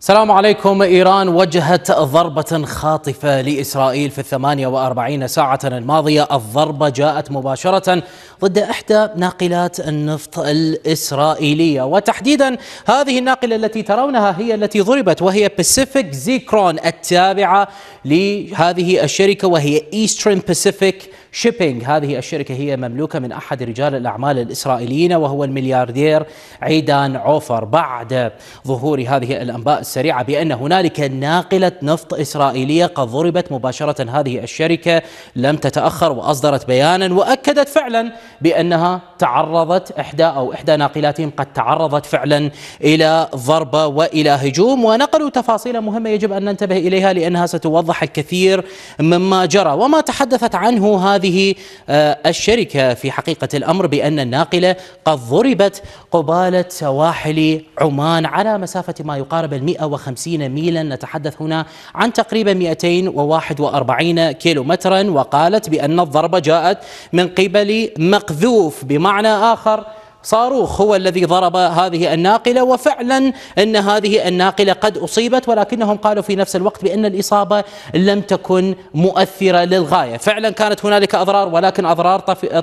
السلام عليكم إيران وجهت ضربة خاطفة لإسرائيل في الثمانية وأربعين ساعة الماضية الضربة جاءت مباشرة ضد إحدى ناقلات النفط الإسرائيلية وتحديدا هذه الناقلة التي ترونها هي التي ضربت وهي باسيفيك زيكرون التابعة لهذه الشركة وهي إيسترن باسيفيك شيبينج هذه الشركة هي مملوكة من أحد رجال الأعمال الإسرائيليين وهو الملياردير عيدان عوفر بعد ظهور هذه الأنباء السريعة بأن هنالك ناقلة نفط إسرائيلية قد ضربت مباشرة هذه الشركة لم تتأخر وأصدرت بيانا وأكدت فعلا بأنها تعرضت إحدى أو إحدى ناقلاتهم قد تعرضت فعلا إلى ضربة وإلى هجوم ونقلوا تفاصيل مهمة يجب أن ننتبه إليها لأنها ستوضح الكثير مما جرى وما تحدثت عنه هذه آه، الشركة في حقيقة الأمر بأن الناقلة قد ضربت قبالة سواحل عمان على مسافة ما يقارب ال 150 ميلا نتحدث هنا عن تقريبا 241 مترا وقالت بأن الضربة جاءت من قبل مقذوف بما معنى آخر صاروخ هو الذي ضرب هذه الناقلة وفعلا أن هذه الناقلة قد أصيبت ولكنهم قالوا في نفس الوقت بأن الإصابة لم تكن مؤثرة للغاية فعلا كانت هنالك أضرار ولكن أضرار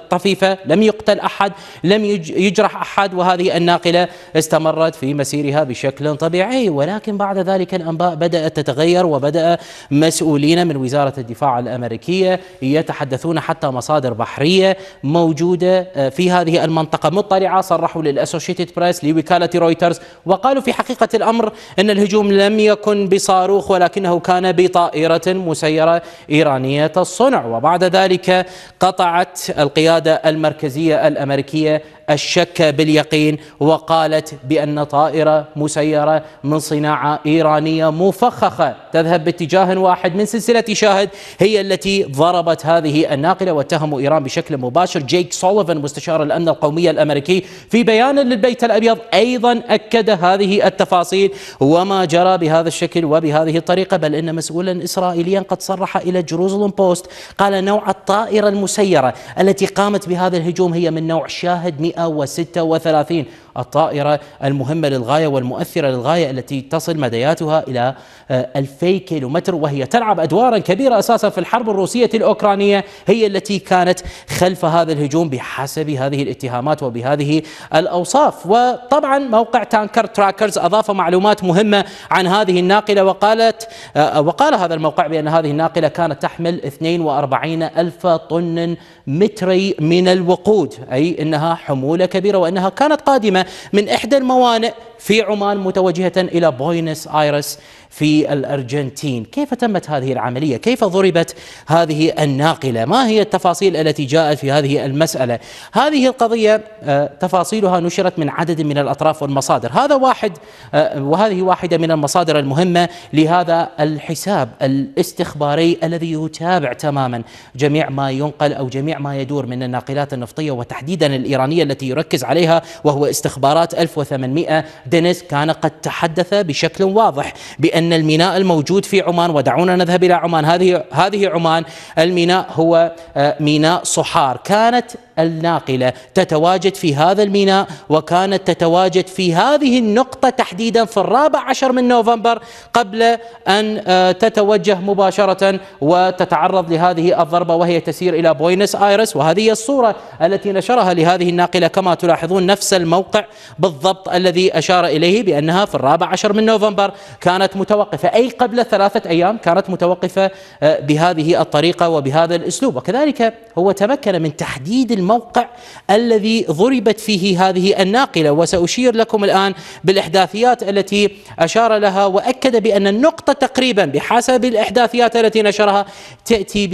طفيفة لم يقتل أحد لم يجرح أحد وهذه الناقلة استمرت في مسيرها بشكل طبيعي ولكن بعد ذلك الأنباء بدأت تتغير وبدأ مسؤولين من وزارة الدفاع الأمريكية يتحدثون حتى مصادر بحرية موجودة آه، في هذه المنطقة مطلعة صرحوا للأسوشيتد برايس لوكالة رويترز وقالوا في حقيقة الأمر أن الهجوم لم يكن بصاروخ ولكنه كان بطائرة مسيرة إيرانية الصنع وبعد ذلك قطعت القيادة المركزية الأمريكية الشك باليقين وقالت بأن طائرة مسيرة من صناعة إيرانية مفخخة تذهب باتجاه واحد من سلسلة شاهد هي التي ضربت هذه الناقلة واتهموا إيران بشكل مباشر جيك سوليفان مستشار الأمن القومي الأمريكي في بيان للبيت الأبيض أيضا أكد هذه التفاصيل وما جرى بهذا الشكل وبهذه الطريقة بل إن مسؤولا إسرائيليا قد صرح إلى جروزلم بوست قال نوع الطائرة المسيرة التي قامت بهذا الهجوم هي من نوع شاهد 136 الطائرة المهمة للغاية والمؤثرة للغاية التي تصل مدياتها إلى 2000 آه، كيلومتر وهي تلعب أدوارا كبيرة أساسا في الحرب الروسية الأوكرانية هي التي كانت خلف هذا الهجوم بحسب هذه الاتهامات وبهذه الأوصاف وطبعا موقع تانكر تراكرز أضاف معلومات مهمة عن هذه الناقلة وقالت آه، وقال هذا الموقع بأن هذه الناقلة كانت تحمل 42 ألف طن متري من الوقود أي أنها حمولة كبيرة وأنها كانت قادمة من إحدى الموانئ في عمان متوجهة إلى بوينس آيرس في الأرجنتين كيف تمت هذه العملية؟ كيف ضربت هذه الناقلة؟ ما هي التفاصيل التي جاءت في هذه المسألة؟ هذه القضية آه، تفاصيلها نشرت من عدد من الأطراف والمصادر هذا واحد آه، وهذه واحدة من المصادر المهمة لهذا الحساب الاستخباري الذي يتابع تماما جميع ما ينقل أو جميع ما يدور من الناقلات النفطية وتحديدا الإيرانية التي يركز عليها وهو استخبارات 1800 دينيس كان قد تحدث بشكل واضح بأن الميناء الموجود في عمان ودعونا نذهب إلى عمان هذه هذه عمان الميناء هو آه، ميناء صحار كانت الناقلة تتواجد في هذا الميناء وكانت تتواجد في هذه النقطة تحديدا في الرابع عشر من نوفمبر قبل أن آه، تتوجه مباشرة وتتعرض لهذه الضربة وهي تسير إلى بوينس آيرس وهذه الصورة التي نشرها لهذه الناقلة كما تلاحظون نفس الموقع بالضبط الذي أشار الإشارة إليه بأنها في الرابع عشر من نوفمبر كانت متوقفة أي قبل ثلاثة أيام كانت متوقفة آه، بهذه الطريقة وبهذا الأسلوب وكذلك هو تمكن من تحديد الموقع الذي ضربت فيه هذه الناقلة وسأشير لكم الآن بالإحداثيات التي أشار لها وأكد بأن النقطة تقريبا بحسب الإحداثيات التي نشرها تأتي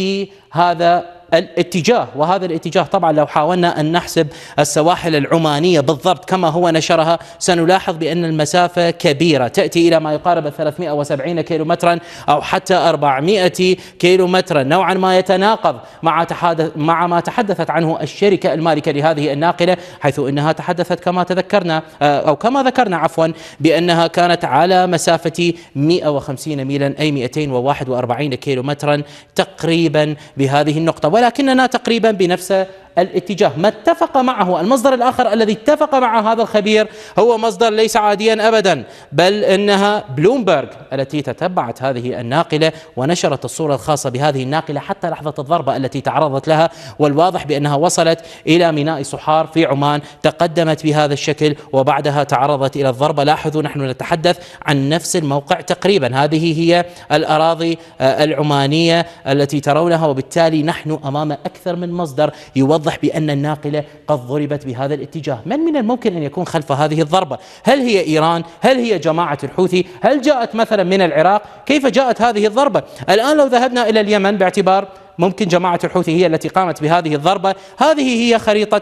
بهذا الاتجاه وهذا الاتجاه طبعا لو حاولنا أن نحسب السواحل العمانية بالضبط كما هو نشرها سنلاحظ بأن المسافة كبيرة تأتي إلى ما يقارب 370 كيلو مترا أو حتى 400 كيلو مترا نوعا ما يتناقض مع, تحدث مع ما تحدثت عنه الشركة المالكة لهذه الناقلة حيث أنها تحدثت كما تذكرنا آه، أو كما ذكرنا عفوا بأنها كانت على مسافة 150 ميلا أي 241 كيلو مترا تقريبا بهذه النقطة ولكننا تقريبا بنفس الاتجاه ما اتفق معه المصدر الآخر الذي اتفق مع هذا الخبير هو مصدر ليس عاديا أبدا بل إنها بلومبرغ التي تتبعت هذه الناقلة ونشرت الصورة الخاصة بهذه الناقلة حتى لحظة الضربة التي تعرضت لها والواضح بأنها وصلت إلى ميناء صحار في عمان تقدمت بهذا الشكل وبعدها تعرضت إلى الضربة لاحظوا نحن نتحدث عن نفس الموقع تقريبا هذه هي الأراضي آه، العمانية التي ترونها وبالتالي نحن أمام أكثر من مصدر يوضح يوضح بأن الناقلة قد ضربت بهذا الاتجاه من من الممكن أن يكون خلف هذه الضربة هل هي إيران هل هي جماعة الحوثي هل جاءت مثلا من العراق كيف جاءت هذه الضربة الآن لو ذهبنا إلى اليمن باعتبار ممكن جماعة الحوثي هي التي قامت بهذه الضربة هذه هي خريطة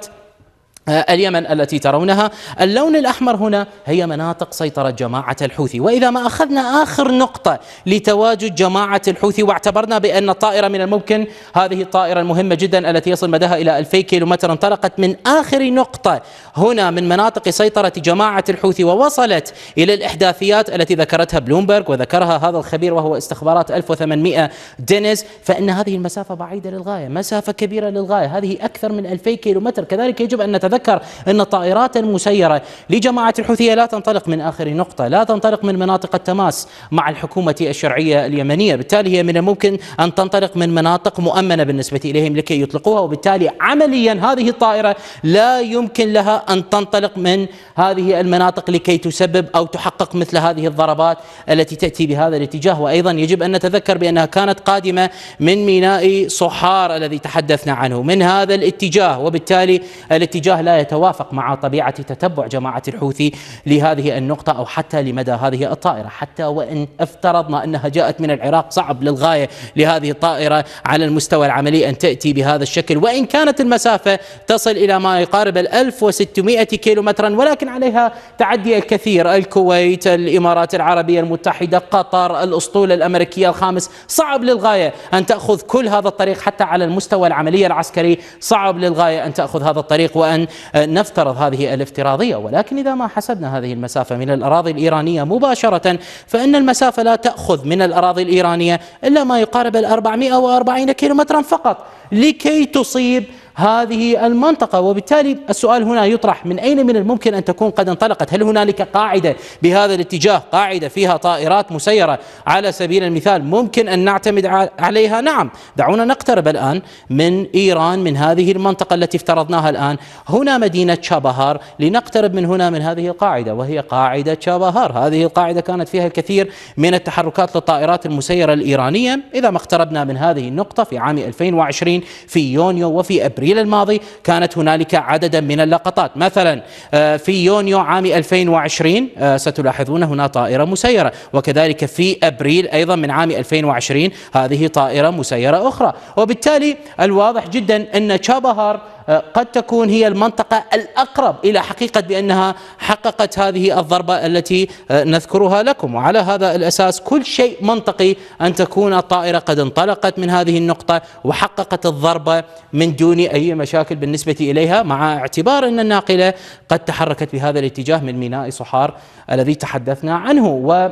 آه، اليمن التي ترونها اللون الأحمر هنا هي مناطق سيطرة جماعة الحوثي وإذا ما أخذنا آخر نقطة لتواجد جماعة الحوثي واعتبرنا بأن الطائرة من الممكن هذه الطائرة المهمة جدا التي يصل مداها إلى 2000 كيلومتر انطلقت من آخر نقطة هنا من مناطق سيطرة جماعة الحوثي ووصلت إلى الإحداثيات التي ذكرتها بلومبرغ وذكرها هذا الخبير وهو استخبارات 1800 دينيز فإن هذه المسافة بعيدة للغاية مسافة كبيرة للغاية هذه أكثر من 2000 كيلومتر كذلك يجب أن نتذكر نتذكر أن الطائرات المسيرة لجماعة الحوثية لا تنطلق من آخر نقطة لا تنطلق من مناطق التماس مع الحكومة الشرعية اليمنية بالتالي هي من الممكن أن تنطلق من مناطق مؤمنة بالنسبة إليهم لكي يطلقوها وبالتالي عمليا هذه الطائرة لا يمكن لها أن تنطلق من هذه المناطق لكي تسبب أو تحقق مثل هذه الضربات التي تأتي بهذا الاتجاه وأيضا يجب أن نتذكر بأنها كانت قادمة من ميناء صحار الذي تحدثنا عنه من هذا الاتجاه وبالتالي الاتجاه لا يتوافق مع طبيعة تتبع جماعة الحوثي لهذه النقطة أو حتى لمدى هذه الطائرة حتى وإن افترضنا أنها جاءت من العراق صعب للغاية لهذه الطائرة على المستوى العملي أن تأتي بهذا الشكل وإن كانت المسافة تصل إلى ما يقارب ال 1600 كيلومترا ولكن عليها تعدي الكثير الكويت الإمارات العربية المتحدة قطر الأسطول الأمريكية الخامس صعب للغاية أن تأخذ كل هذا الطريق حتى على المستوى العملي العسكري صعب للغاية أن تأخذ هذا الطريق وأن آه، نفترض هذه الافتراضية ولكن إذا ما حسبنا هذه المسافة من الأراضي الإيرانية مباشرة فإن المسافة لا تأخذ من الأراضي الإيرانية إلا ما يقارب الأربعمائة 440 كيلومترا فقط لكي تصيب هذه المنطقة وبالتالي السؤال هنا يطرح من أين من الممكن أن تكون قد انطلقت هل هنالك قاعدة بهذا الاتجاه قاعدة فيها طائرات مسيرة على سبيل المثال ممكن أن نعتمد عليها نعم دعونا نقترب الآن من إيران من هذه المنطقة التي افترضناها الآن هنا مدينة شابهار لنقترب من هنا من هذه القاعدة وهي قاعدة شابهار هذه القاعدة كانت فيها الكثير من التحركات للطائرات المسيرة الإيرانية إذا ما اقتربنا من هذه النقطة في عام 2020 في يونيو وفي أبريل قليل الماضي كانت هنالك عددا من اللقطات مثلا آه، في يونيو عام 2020 آه، ستلاحظون هنا طائرة مسيرة وكذلك في أبريل أيضا من عام 2020 هذه طائرة مسيرة أخرى وبالتالي الواضح جدا أن تشابهار قد تكون هي المنطقة الأقرب إلى حقيقة بأنها حققت هذه الضربة التي آه، نذكرها لكم وعلى هذا الأساس كل شيء منطقي أن تكون الطائرة قد انطلقت من هذه النقطة وحققت الضربة من دون أي مشاكل بالنسبة إليها مع اعتبار أن الناقلة قد تحركت بهذا الاتجاه من ميناء صحار الذي تحدثنا عنه و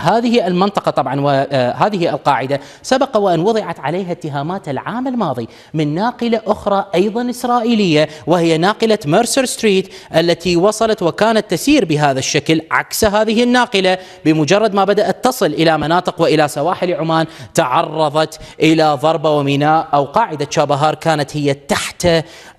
هذه المنطقة طبعا وهذه آه، القاعدة سبق وأن وضعت عليها اتهامات العام الماضي من ناقلة أخرى أيضا إسرائيلية وهي ناقلة ميرسر ستريت التي وصلت وكانت تسير بهذا الشكل عكس هذه الناقلة بمجرد ما بدأت تصل إلى مناطق وإلى سواحل عمان تعرضت إلى ضربة وميناء أو قاعدة شابهار كانت هي تحت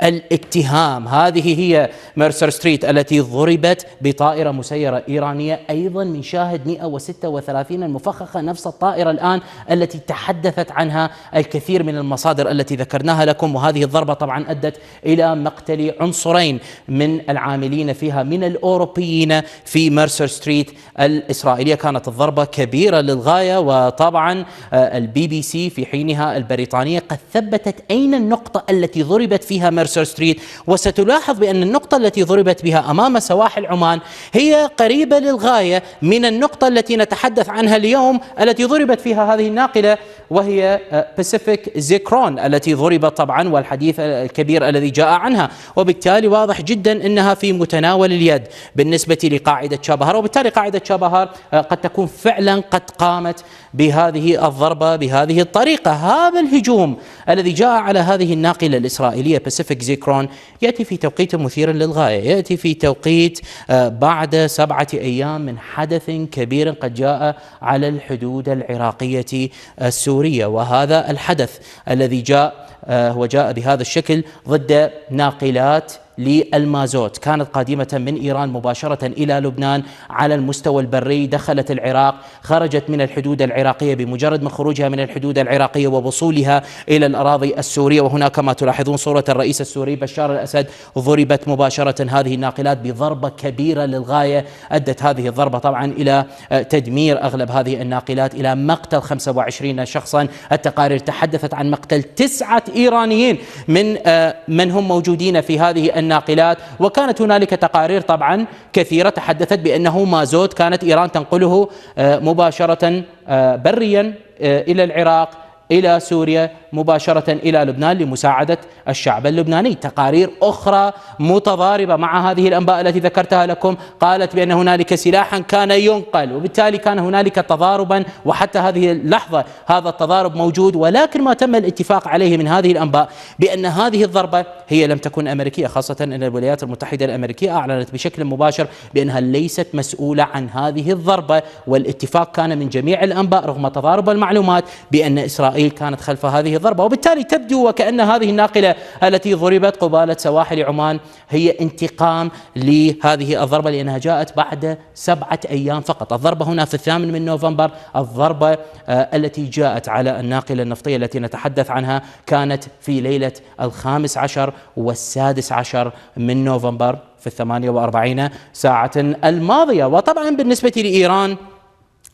الاتهام هذه هي ميرسر ستريت التي ضربت بطائرة مسيرة إيرانية أيضا من شاهد 106 36 المفخخة نفس الطائرة الآن التي تحدثت عنها الكثير من المصادر التي ذكرناها لكم وهذه الضربة طبعا أدت إلى مقتل عنصرين من العاملين فيها من الأوروبيين في مرسر ستريت الإسرائيلية كانت الضربة كبيرة للغاية وطبعا آه، البي بي سي في حينها البريطانية قد ثبتت أين النقطة التي ضربت فيها مرسر ستريت وستلاحظ بأن النقطة التي ضربت بها أمام سواحل عمان هي قريبة للغاية من النقطة التي نتحدث نتحدث عنها اليوم التي ضربت فيها هذه الناقلة وهي باسيفيك آه، زيكرون التي ضربت طبعا والحديث الكبير الذي جاء عنها وبالتالي واضح جدا أنها في متناول اليد بالنسبة لقاعدة شابهار وبالتالي قاعدة شابهار آه، قد تكون فعلا قد قامت بهذه الضربة بهذه الطريقة هذا الهجوم الذي جاء على هذه الناقلة الإسرائيلية باسيفيك زيكرون يأتي في توقيت مثير للغاية يأتي في توقيت آه، بعد سبعة أيام من حدث كبير قد جاء على الحدود العراقية السورية وهذا الحدث الذي جاء آه، هو جاء بهذا الشكل ضد ناقلات للمازوت كانت قادمة من إيران مباشرة إلى لبنان على المستوى البري دخلت العراق خرجت من الحدود العراقية بمجرد من خروجها من الحدود العراقية ووصولها إلى الأراضي السورية وهناك ما تلاحظون صورة الرئيس السوري بشار الأسد ضربت مباشرة هذه الناقلات بضربة كبيرة للغاية أدت هذه الضربة طبعا إلى تدمير أغلب هذه الناقلات إلى مقتل 25 شخصا التقارير تحدثت عن مقتل تسعة إيرانيين من آه، من هم موجودين في هذه الناقلات وكانت هنالك تقارير طبعا كثيرة تحدثت بأنه مازوت كانت إيران تنقله آه، مباشرة آه، بريا آه، إلى العراق إلى سوريا مباشرة إلى لبنان لمساعدة الشعب اللبناني تقارير أخرى متضاربة مع هذه الأنباء التي ذكرتها لكم قالت بأن هنالك سلاحا كان ينقل وبالتالي كان هنالك تضاربا وحتى هذه اللحظة هذا التضارب موجود ولكن ما تم الاتفاق عليه من هذه الأنباء بأن هذه الضربة هي لم تكن أمريكية خاصة أن الولايات المتحدة الأمريكية أعلنت بشكل مباشر بأنها ليست مسؤولة عن هذه الضربة والاتفاق كان من جميع الأنباء رغم تضارب المعلومات بأن إسرائيل كانت خلف هذه الضربة وبالتالي تبدو وكأن هذه الناقلة التي ضربت قبالة سواحل عمان هي انتقام لهذه الضربة لأنها جاءت بعد سبعة أيام فقط الضربة هنا في الثامن من نوفمبر الضربة آه، التي جاءت على الناقلة النفطية التي نتحدث عنها كانت في ليلة الخامس عشر والسادس عشر من نوفمبر في الثمانية وأربعين ساعة الماضية وطبعا بالنسبة لإيران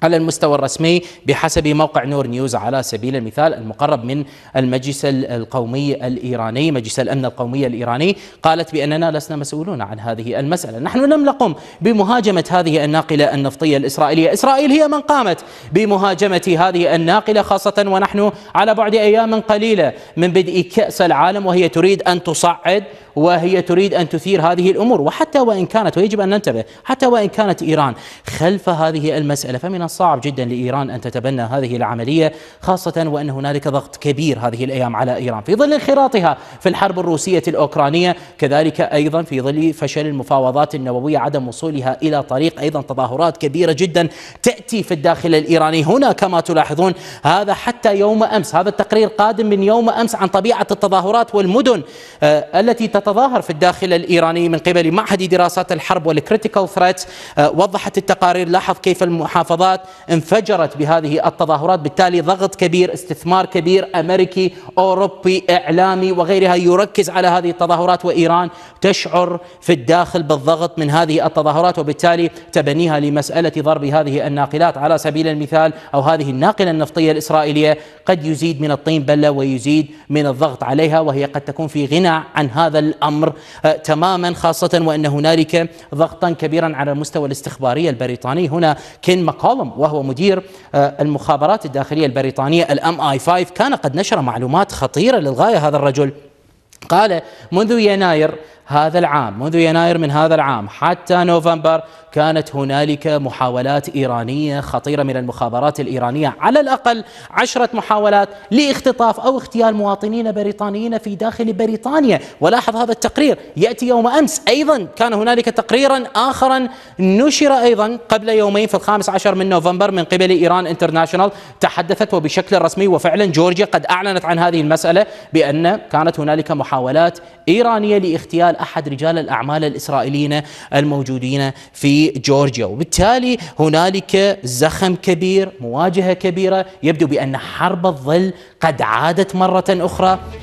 على المستوى الرسمي بحسب موقع نور نيوز على سبيل المثال المقرب من المجلس القومي الايراني مجلس الامن القومي الايراني قالت باننا لسنا مسؤولون عن هذه المساله، نحن لم نقم بمهاجمه هذه الناقله النفطيه الاسرائيليه، اسرائيل هي من قامت بمهاجمه هذه الناقله خاصه ونحن على بعد ايام قليله من بدء كاس العالم وهي تريد ان تصعد وهي تريد ان تثير هذه الامور وحتى وان كانت ويجب ان ننتبه حتى وان كانت ايران خلف هذه المساله فمن صعب جدا لإيران أن تتبنى هذه العملية خاصة وأن هنالك ضغط كبير هذه الأيام على إيران في ظل انخراطها في الحرب الروسية الأوكرانية كذلك أيضا في ظل فشل المفاوضات النووية عدم وصولها إلى طريق أيضا تظاهرات كبيرة جدا تأتي في الداخل الإيراني هنا كما تلاحظون هذا حتى يوم أمس هذا التقرير قادم من يوم أمس عن طبيعة التظاهرات والمدن آه، التي تتظاهر في الداخل الإيراني من قبل معهد دراسات الحرب والكريتيكال آه، ثريت وضحت التقارير لاحظ كيف المحافظات انفجرت بهذه التظاهرات بالتالي ضغط كبير استثمار كبير أمريكي أوروبي إعلامي وغيرها يركز على هذه التظاهرات وإيران تشعر في الداخل بالضغط من هذه التظاهرات وبالتالي تبنيها لمسألة ضرب هذه الناقلات على سبيل المثال أو هذه الناقلة النفطية الإسرائيلية قد يزيد من الطين بلة ويزيد من الضغط عليها وهي قد تكون في غنى عن هذا الأمر آه، تماما خاصة وأن هنالك ضغطا كبيرا على المستوى الاستخباري البريطاني هنا كين ماكولم الأوبام وهو مدير آه، المخابرات الداخلية البريطانية الام اي 5 كان قد نشر معلومات خطيرة للغاية هذا الرجل قال منذ يناير هذا العام منذ يناير من هذا العام حتى نوفمبر كانت هنالك محاولات إيرانية خطيرة من المخابرات الإيرانية على الأقل عشرة محاولات لاختطاف أو اغتيال مواطنين بريطانيين في داخل بريطانيا ولاحظ هذا التقرير يأتي يوم أمس أيضا كان هنالك تقريرا آخرا نشر أيضا قبل يومين في الخامس عشر من نوفمبر من قبل إيران انترناشونال تحدثت وبشكل رسمي وفعلا جورجيا قد أعلنت عن هذه المسألة بأن كانت هنالك محاولات محاولات إيرانية لاغتيال أحد رجال الأعمال الإسرائيليين الموجودين في جورجيا وبالتالي هنالك زخم كبير مواجهة كبيرة يبدو بأن حرب الظل قد عادت مرة أخرى